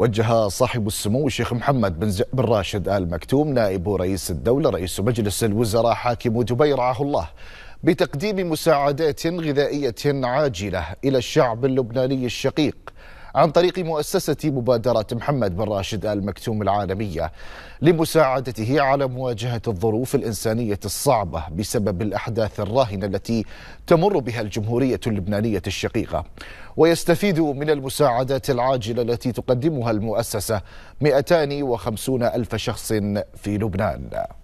وجه صاحب السمو الشيخ محمد بن بن راشد ال مكتوم نائب رئيس الدوله رئيس مجلس الوزراء حاكم دبي رعاه الله بتقديم مساعدات غذائيه عاجله الى الشعب اللبناني الشقيق عن طريق مؤسسة مبادرة محمد بن راشد آل مكتوم العالمية لمساعدته على مواجهة الظروف الإنسانية الصعبة بسبب الأحداث الراهنة التي تمر بها الجمهورية اللبنانية الشقيقة ويستفيد من المساعدات العاجلة التي تقدمها المؤسسة 250 ألف شخص في لبنان